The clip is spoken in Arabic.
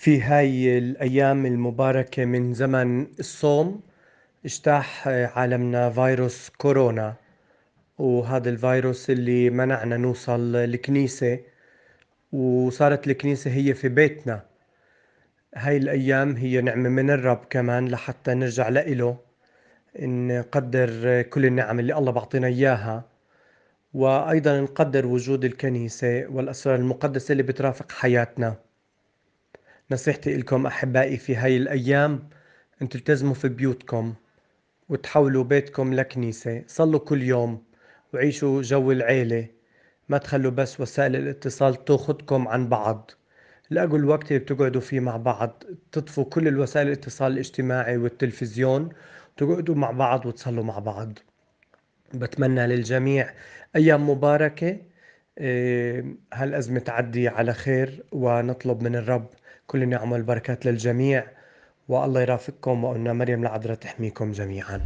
في هاي الأيام المباركة من زمن الصوم اجتاح آه، عالمنا فيروس كورونا وهذا الفيروس اللي منعنا نوصل الكنيسة وصارت الكنيسة هي في بيتنا هاي الأيام هي نعمة من الرب كمان لحتى نرجع لإله نقدر كل النعم اللي الله بعطينا إياها وأيضا نقدر وجود الكنيسة والأسرار المقدسة اللي بترافق حياتنا نصيحتي لكم أحبائي في هاي الأيام أن تلتزموا في بيوتكم وتحولوا بيتكم لكنيسة صلوا كل يوم وعيشوا جو العيلة ما تخلوا بس وسائل الاتصال تاخدكم عن بعض لاقوا الوقت اللي بتقعدوا فيه مع بعض تطفوا كل الوسائل الاتصال الاجتماعي والتلفزيون تقعدوا مع بعض وتصلوا مع بعض بتمنى للجميع أيام مباركة إيه، هالأزمة تعدي على خير ونطلب من الرب كل النعم والبركات للجميع والله يرافقكم وأن مريم العذراء تحميكم جميعاً